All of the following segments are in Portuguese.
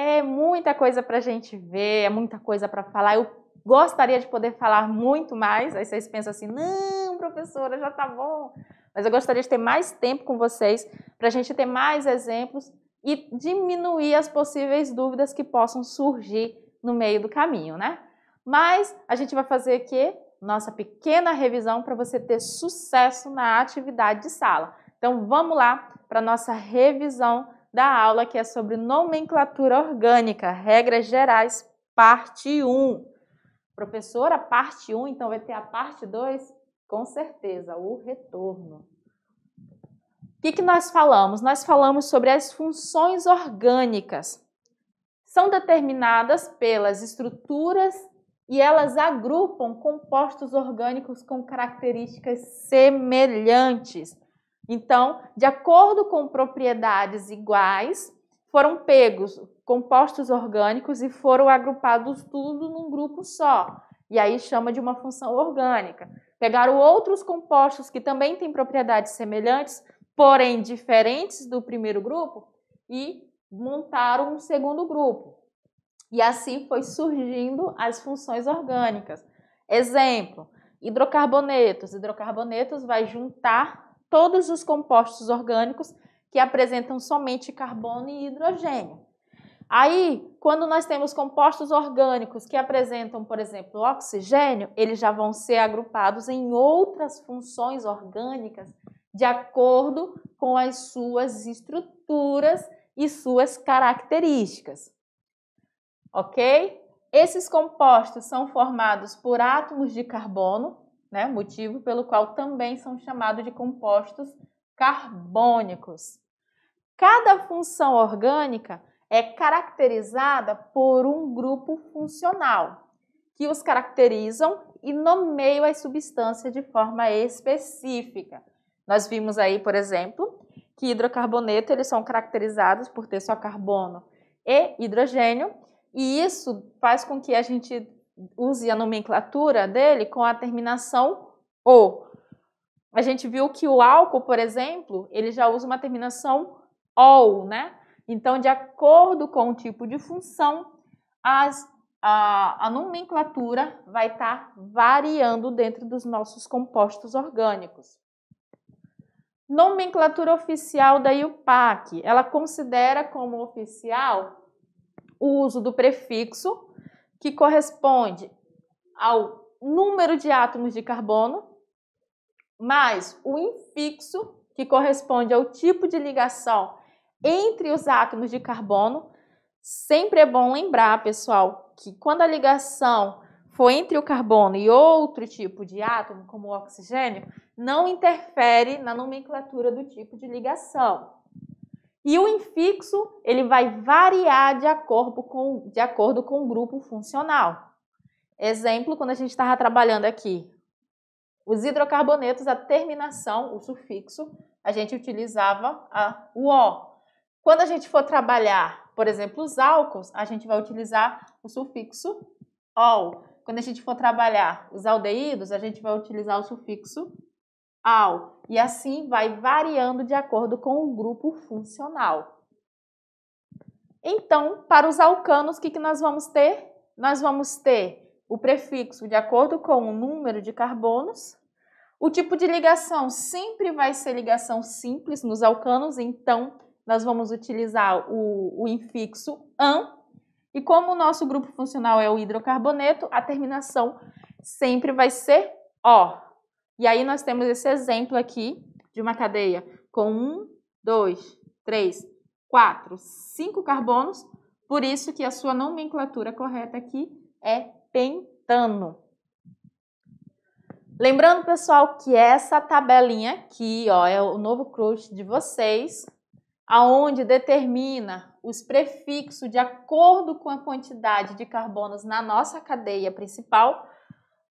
É muita coisa para a gente ver, é muita coisa para falar. Eu gostaria de poder falar muito mais. Aí vocês pensam assim: não, professora, já tá bom. Mas eu gostaria de ter mais tempo com vocês para a gente ter mais exemplos e diminuir as possíveis dúvidas que possam surgir no meio do caminho, né? Mas a gente vai fazer aqui nossa pequena revisão para você ter sucesso na atividade de sala. Então vamos lá para nossa revisão da aula que é sobre nomenclatura orgânica, regras gerais, parte 1. Professora, parte 1, então vai ter a parte 2? Com certeza, o retorno. O que, que nós falamos? Nós falamos sobre as funções orgânicas. São determinadas pelas estruturas e elas agrupam compostos orgânicos com características semelhantes. Então, de acordo com propriedades iguais, foram pegos compostos orgânicos e foram agrupados tudo num grupo só. E aí chama de uma função orgânica. Pegaram outros compostos que também têm propriedades semelhantes, porém diferentes do primeiro grupo, e montaram um segundo grupo. E assim foi surgindo as funções orgânicas. Exemplo, hidrocarbonetos. Hidrocarbonetos vai juntar todos os compostos orgânicos que apresentam somente carbono e hidrogênio. Aí, quando nós temos compostos orgânicos que apresentam, por exemplo, oxigênio, eles já vão ser agrupados em outras funções orgânicas de acordo com as suas estruturas e suas características. Ok? Esses compostos são formados por átomos de carbono né? motivo pelo qual também são chamados de compostos carbônicos. Cada função orgânica é caracterizada por um grupo funcional, que os caracterizam e nomeiam as substâncias de forma específica. Nós vimos aí, por exemplo, que hidrocarboneto eles são caracterizados por ter só carbono e hidrogênio, e isso faz com que a gente use a nomenclatura dele com a terminação O. A gente viu que o álcool, por exemplo, ele já usa uma terminação OL, né? Então, de acordo com o tipo de função, as, a, a nomenclatura vai estar tá variando dentro dos nossos compostos orgânicos. Nomenclatura oficial da IUPAC, ela considera como oficial o uso do prefixo que corresponde ao número de átomos de carbono, mais o infixo, que corresponde ao tipo de ligação entre os átomos de carbono. Sempre é bom lembrar, pessoal, que quando a ligação foi entre o carbono e outro tipo de átomo, como o oxigênio, não interfere na nomenclatura do tipo de ligação. E o infixo, ele vai variar de acordo com, de acordo com o grupo funcional. Exemplo, quando a gente estava trabalhando aqui, os hidrocarbonetos, a terminação, o sufixo, a gente utilizava a, o O. Quando a gente for trabalhar, por exemplo, os álcools, a gente vai utilizar o sufixo OL. Quando a gente for trabalhar os aldeídos, a gente vai utilizar o sufixo AL e assim vai variando de acordo com o grupo funcional. Então, para os alcanos, o que, que nós vamos ter? Nós vamos ter o prefixo de acordo com o número de carbonos. O tipo de ligação sempre vai ser ligação simples nos alcanos, então nós vamos utilizar o, o infixo an. E como o nosso grupo funcional é o hidrocarboneto, a terminação sempre vai ser O. E aí nós temos esse exemplo aqui de uma cadeia com um, dois, três, quatro, cinco carbonos. Por isso que a sua nomenclatura correta aqui é pentano. Lembrando, pessoal, que essa tabelinha aqui, ó, é o novo crush de vocês, aonde determina os prefixos de acordo com a quantidade de carbonos na nossa cadeia principal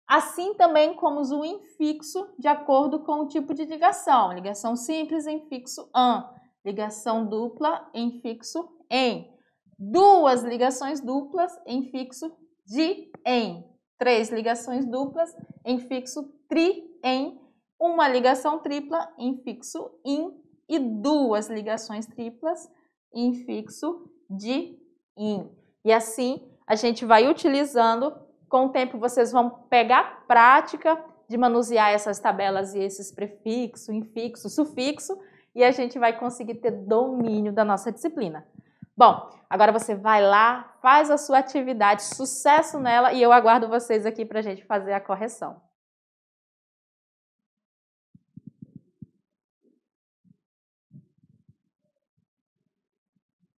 assim também como o infixo de acordo com o tipo de ligação. Ligação simples, infixo an. Ligação dupla, infixo em. Duas ligações duplas, infixo de em. Três ligações duplas, infixo tri em. Uma ligação tripla, infixo in. E duas ligações triplas, infixo de in. E assim a gente vai utilizando com o tempo, vocês vão pegar a prática de manusear essas tabelas e esses prefixo, infixo, sufixo, e a gente vai conseguir ter domínio da nossa disciplina. Bom, agora você vai lá, faz a sua atividade, sucesso nela e eu aguardo vocês aqui para a gente fazer a correção.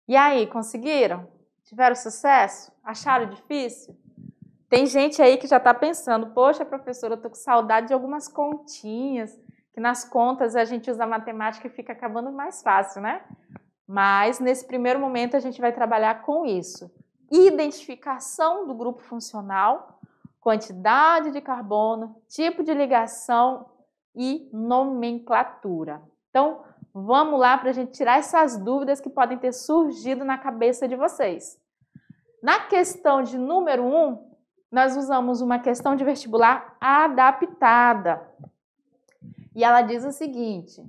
E aí, conseguiram? Tiveram sucesso? Acharam difícil? Tem gente aí que já está pensando, poxa, professora, eu tô com saudade de algumas continhas, que nas contas a gente usa matemática e fica acabando mais fácil, né? Mas nesse primeiro momento a gente vai trabalhar com isso. Identificação do grupo funcional, quantidade de carbono, tipo de ligação e nomenclatura. Então, vamos lá para a gente tirar essas dúvidas que podem ter surgido na cabeça de vocês. Na questão de número 1, um, nós usamos uma questão de vestibular adaptada. E ela diz o seguinte: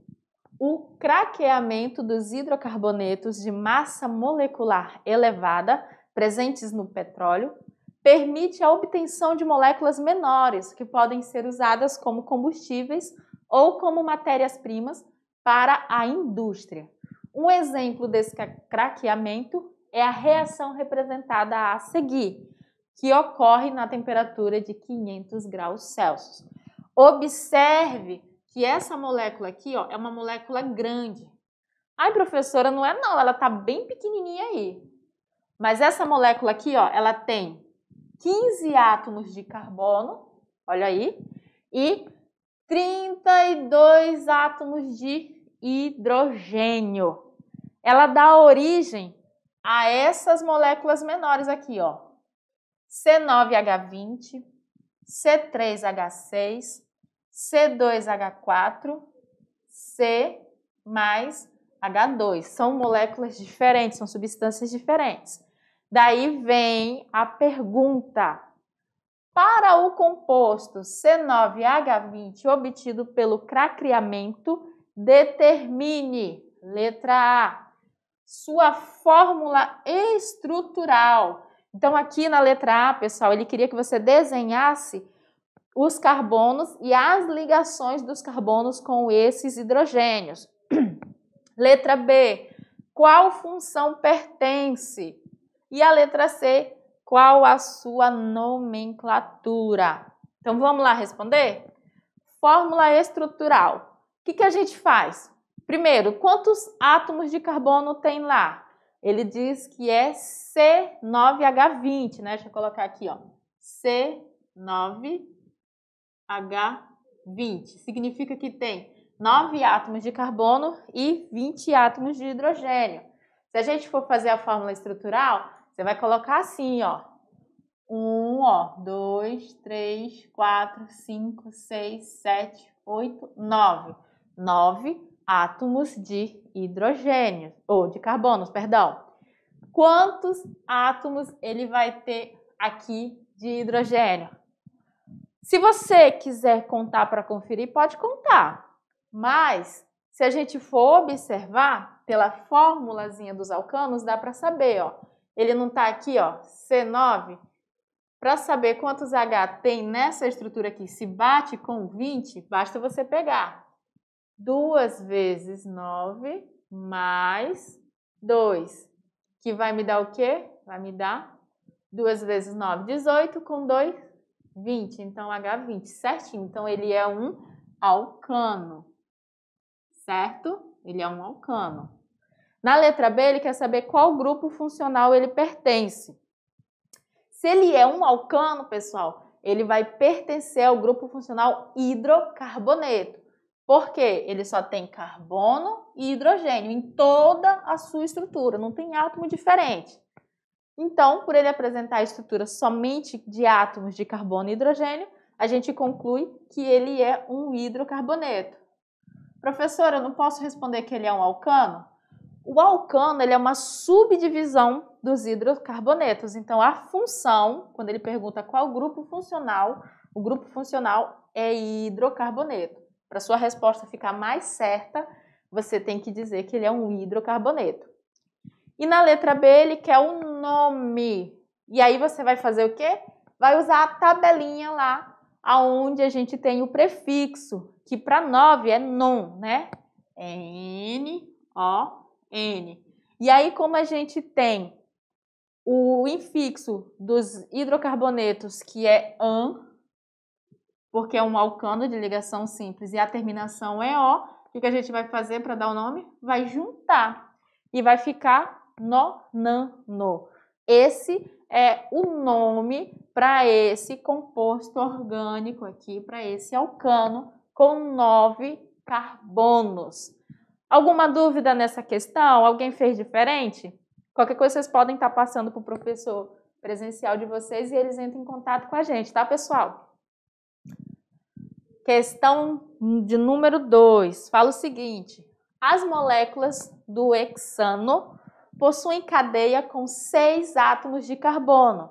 o craqueamento dos hidrocarbonetos de massa molecular elevada presentes no petróleo permite a obtenção de moléculas menores que podem ser usadas como combustíveis ou como matérias-primas para a indústria. Um exemplo desse craqueamento é a reação representada a seguir, que ocorre na temperatura de 500 graus Celsius. Observe que essa molécula aqui ó, é uma molécula grande. Ai, professora, não é não, ela tá bem pequenininha aí. Mas essa molécula aqui, ó, ela tem 15 átomos de carbono, olha aí, e 32 átomos de hidrogênio. Ela dá origem a essas moléculas menores aqui, ó, C9H20, C3H6, C2H4, C mais H2. São moléculas diferentes, são substâncias diferentes. Daí vem a pergunta: para o composto C9H20 obtido pelo craqueamento, determine, letra A, sua fórmula estrutural então, aqui na letra A, pessoal, ele queria que você desenhasse os carbonos e as ligações dos carbonos com esses hidrogênios. letra B, qual função pertence? E a letra C, qual a sua nomenclatura? Então, vamos lá responder? Fórmula estrutural. O que, que a gente faz? Primeiro, quantos átomos de carbono tem lá? ele diz que é C9H20, né? Deixa eu colocar aqui, ó. C9H20. Significa que tem 9 átomos de carbono e 20 átomos de hidrogênio. Se a gente for fazer a fórmula estrutural, você vai colocar assim, ó. 1, ó, 2, 3, 4, 5, 6, 7, 8, 9. 9 átomos de hidrogênio ou de carbonos, perdão. Quantos átomos ele vai ter aqui de hidrogênio? Se você quiser contar para conferir, pode contar. Mas, se a gente for observar pela formulazinha dos alcanos, dá para saber, ó. Ele não está aqui, ó, C9. Para saber quantos H tem nessa estrutura aqui, se bate com 20, basta você pegar 2 vezes 9 mais 2, que vai me dar o quê? Vai me dar 2 vezes 9, 18, com 2, 20. Então, H20, certinho. Então, ele é um alcano, certo? Ele é um alcano. Na letra B, ele quer saber qual grupo funcional ele pertence. Se ele é um alcano, pessoal, ele vai pertencer ao grupo funcional hidrocarboneto. Porque ele só tem carbono e hidrogênio em toda a sua estrutura, não tem átomo diferente. Então, por ele apresentar a estrutura somente de átomos de carbono e hidrogênio, a gente conclui que ele é um hidrocarboneto. Professora, eu não posso responder que ele é um alcano? O alcano ele é uma subdivisão dos hidrocarbonetos. Então, a função, quando ele pergunta qual grupo funcional, o grupo funcional é hidrocarboneto. Para sua resposta ficar mais certa, você tem que dizer que ele é um hidrocarboneto. E na letra B, ele quer o um nome. E aí você vai fazer o quê? Vai usar a tabelinha lá, aonde a gente tem o prefixo, que para 9 é non, né? N, O, N. E aí, como a gente tem o infixo dos hidrocarbonetos, que é an, porque é um alcano de ligação simples e a terminação é O, o que a gente vai fazer para dar o nome? Vai juntar e vai ficar no, nan, no. Esse é o nome para esse composto orgânico aqui, para esse alcano com nove carbonos. Alguma dúvida nessa questão? Alguém fez diferente? Qualquer coisa vocês podem estar passando para o professor presencial de vocês e eles entram em contato com a gente, tá, pessoal? Questão de número 2 fala o seguinte: as moléculas do hexano possuem cadeia com seis átomos de carbono.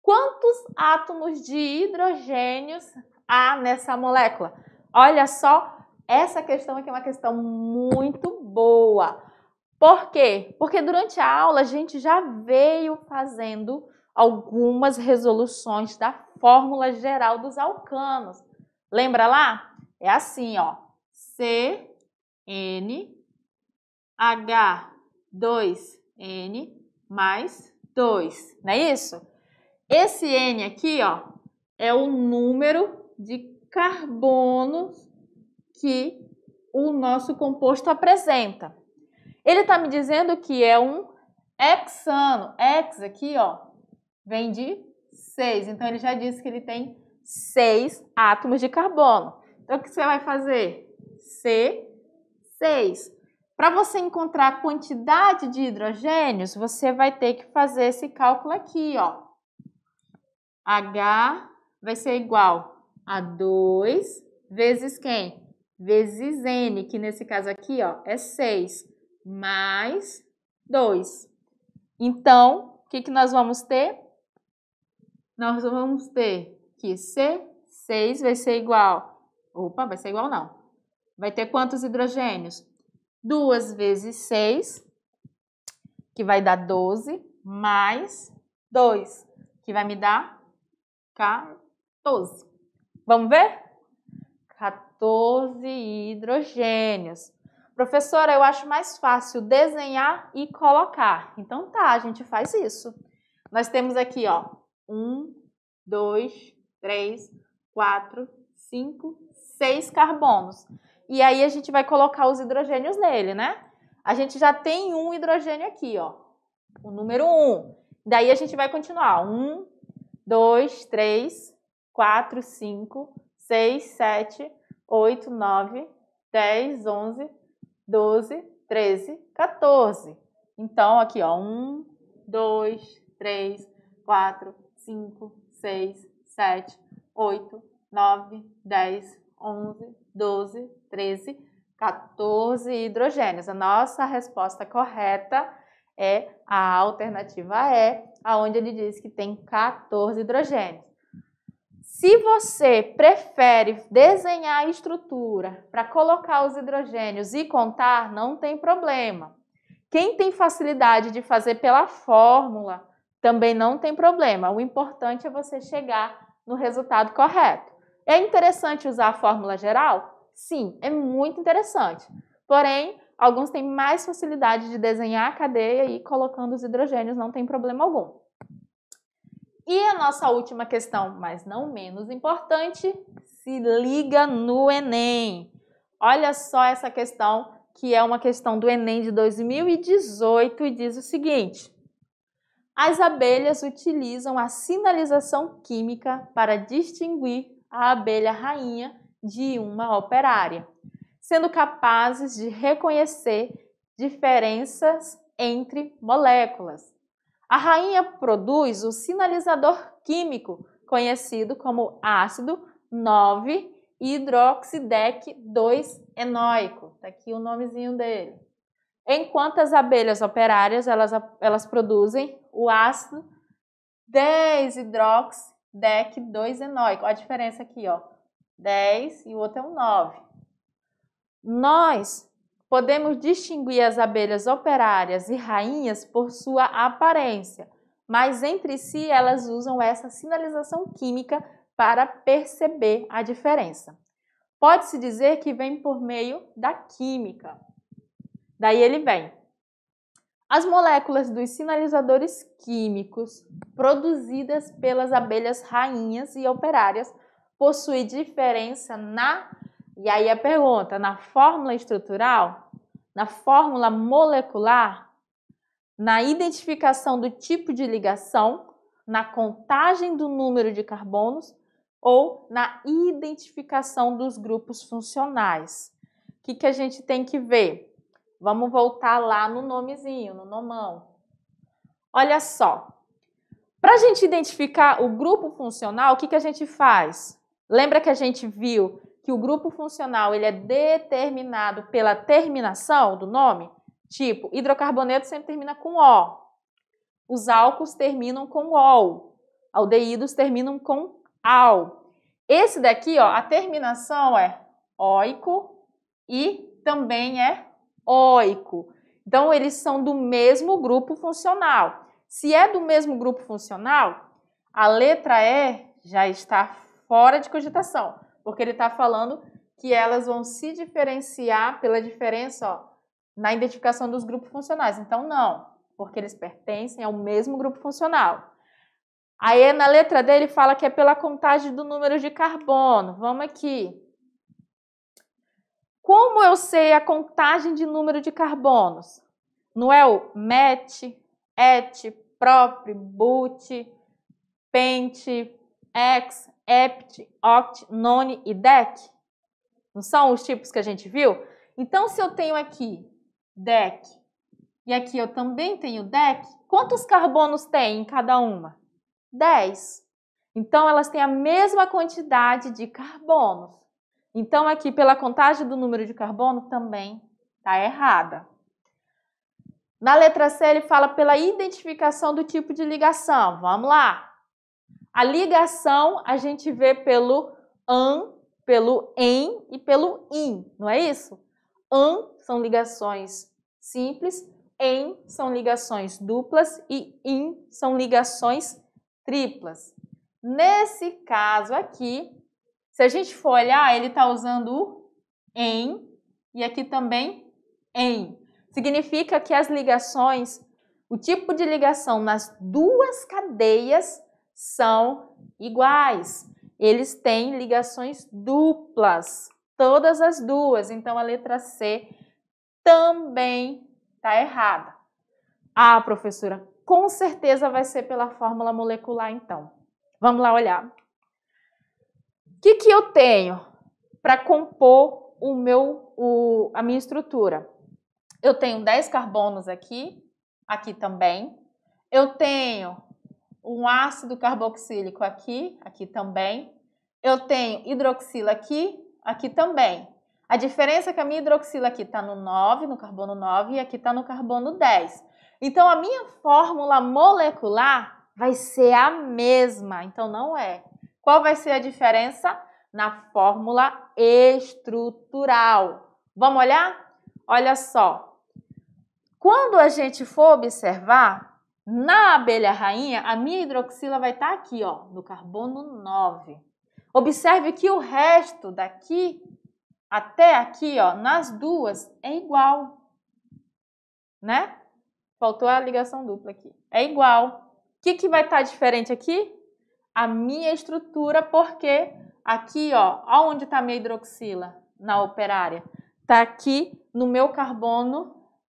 Quantos átomos de hidrogênios há nessa molécula? Olha só, essa questão aqui é uma questão muito boa. Por quê? Porque durante a aula a gente já veio fazendo algumas resoluções da fórmula geral dos alcanos. Lembra lá? É assim, ó. C, N, H, 2N, mais 2. Não é isso? Esse N aqui, ó, é o número de carbonos que o nosso composto apresenta. Ele está me dizendo que é um hexano. Hex aqui, ó, vem de 6. Então, ele já disse que ele tem 6 átomos de carbono. Então, o que você vai fazer? C6. Para você encontrar a quantidade de hidrogênios, você vai ter que fazer esse cálculo aqui, ó. H vai ser igual a 2 vezes quem? Vezes N, que nesse caso aqui, ó, é 6, mais 2. Então, o que, que nós vamos ter? Nós vamos ter que C6 vai ser igual. Opa, vai ser igual não. Vai ter quantos hidrogênios? 2 vezes 6, que vai dar 12, mais 2, que vai me dar 14. Vamos ver? 14 hidrogênios. Professora, eu acho mais fácil desenhar e colocar. Então tá, a gente faz isso. Nós temos aqui, ó, 1, 2, 3 três, quatro, cinco, seis carbonos. E aí a gente vai colocar os hidrogênios nele, né? A gente já tem um hidrogênio aqui, ó. O número um. Daí a gente vai continuar. Um, dois, três, quatro, cinco, seis, sete, oito, nove, dez, onze, doze, treze, 14. Então, aqui, ó. Um, dois, três, quatro, cinco, seis, 7, 8, 9, 10, 11, 12, 13, 14 hidrogênios. A nossa resposta correta é a alternativa E, é, aonde ele diz que tem 14 hidrogênios. Se você prefere desenhar a estrutura para colocar os hidrogênios e contar, não tem problema. Quem tem facilidade de fazer pela fórmula, também não tem problema. O importante é você chegar no resultado correto. É interessante usar a fórmula geral? Sim, é muito interessante. Porém, alguns têm mais facilidade de desenhar a cadeia e colocando os hidrogênios não tem problema algum. E a nossa última questão, mas não menos importante, se liga no Enem. Olha só essa questão, que é uma questão do Enem de 2018 e diz o seguinte: as abelhas utilizam a sinalização química para distinguir a abelha rainha de uma operária, sendo capazes de reconhecer diferenças entre moléculas. A rainha produz o sinalizador químico conhecido como ácido 9 hidroxidec 2 enoico. Está aqui o nomezinho dele. Enquanto as abelhas operárias, elas, elas produzem o ácido 10-hidroxidec-2-enóico. Olha a diferença aqui, ó. 10 e o outro é um 9. Nós podemos distinguir as abelhas operárias e rainhas por sua aparência, mas entre si elas usam essa sinalização química para perceber a diferença. Pode-se dizer que vem por meio da química. Daí ele vem. As moléculas dos sinalizadores químicos produzidas pelas abelhas rainhas e operárias possuem diferença na. E aí a pergunta: na fórmula estrutural? Na fórmula molecular? Na identificação do tipo de ligação? Na contagem do número de carbonos? Ou na identificação dos grupos funcionais? O que, que a gente tem que ver? Vamos voltar lá no nomezinho, no nomão. Olha só. Para a gente identificar o grupo funcional, o que, que a gente faz? Lembra que a gente viu que o grupo funcional ele é determinado pela terminação do nome? Tipo, hidrocarboneto sempre termina com O. Os álcools terminam com OL. Aldeídos terminam com AL. Esse daqui, ó, a terminação é oico e também é oico. Então, eles são do mesmo grupo funcional. Se é do mesmo grupo funcional, a letra E já está fora de cogitação, porque ele está falando que elas vão se diferenciar pela diferença ó, na identificação dos grupos funcionais. Então, não, porque eles pertencem ao mesmo grupo funcional. Aí, na letra D, ele fala que é pela contagem do número de carbono. Vamos aqui. Como eu sei a contagem de número de carbonos? Não é o met, et, prop, but, pent, ex, ept, oct, NONI e dec? Não são os tipos que a gente viu? Então, se eu tenho aqui dec e aqui eu também tenho dec, quantos carbonos tem em cada uma? 10. Então, elas têm a mesma quantidade de carbonos. Então, aqui pela contagem do número de carbono também está errada. Na letra C, ele fala pela identificação do tipo de ligação. Vamos lá. A ligação a gente vê pelo an, pelo em e pelo in, não é isso? An são ligações simples, em são ligações duplas e in são ligações triplas. Nesse caso aqui, se a gente for olhar, ele está usando o em e aqui também em. Significa que as ligações, o tipo de ligação nas duas cadeias são iguais. Eles têm ligações duplas, todas as duas. Então a letra C também está errada. Ah, professora, com certeza vai ser pela fórmula molecular então. Vamos lá olhar que, que eu tenho para compor o meu, o, a minha estrutura? Eu tenho 10 carbonos aqui, aqui também. Eu tenho um ácido carboxílico aqui, aqui também. Eu tenho hidroxila aqui, aqui também. A diferença é que a minha hidroxila aqui está no 9, no carbono 9, e aqui está no carbono 10. Então, a minha fórmula molecular vai ser a mesma. Então, não é qual vai ser a diferença? Na fórmula estrutural. Vamos olhar? Olha só. Quando a gente for observar, na abelha rainha, a minha hidroxila vai estar tá aqui, ó, no carbono 9. Observe que o resto daqui até aqui, ó, nas duas é igual. Né? Faltou a ligação dupla aqui. É igual. O que, que vai estar tá diferente aqui? a minha estrutura, porque aqui, ó, aonde está minha hidroxila na operária? Está aqui no meu carbono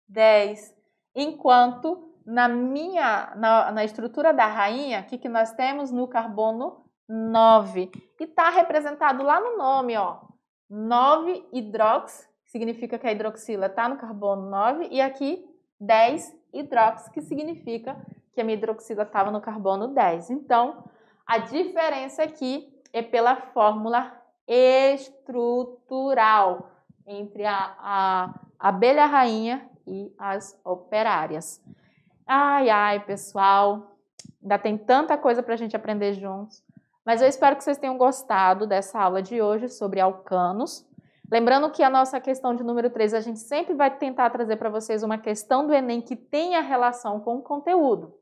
10, enquanto na minha, na, na estrutura da rainha, o que, que nós temos no carbono 9? E está representado lá no nome, ó, 9 hidrox, significa que a hidroxila está no carbono 9, e aqui 10 hidrox, que significa que a minha hidroxila estava no carbono 10. Então, a diferença aqui é pela fórmula estrutural entre a, a abelha rainha e as operárias. Ai, ai, pessoal, ainda tem tanta coisa para a gente aprender juntos. Mas eu espero que vocês tenham gostado dessa aula de hoje sobre alcanos. Lembrando que a nossa questão de número 3, a gente sempre vai tentar trazer para vocês uma questão do Enem que tenha relação com o conteúdo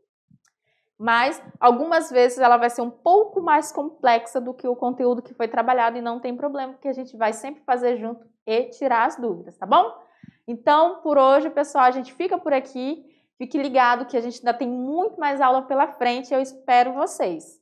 mas algumas vezes ela vai ser um pouco mais complexa do que o conteúdo que foi trabalhado e não tem problema, porque a gente vai sempre fazer junto e tirar as dúvidas, tá bom? Então, por hoje, pessoal, a gente fica por aqui. Fique ligado que a gente ainda tem muito mais aula pela frente e eu espero vocês.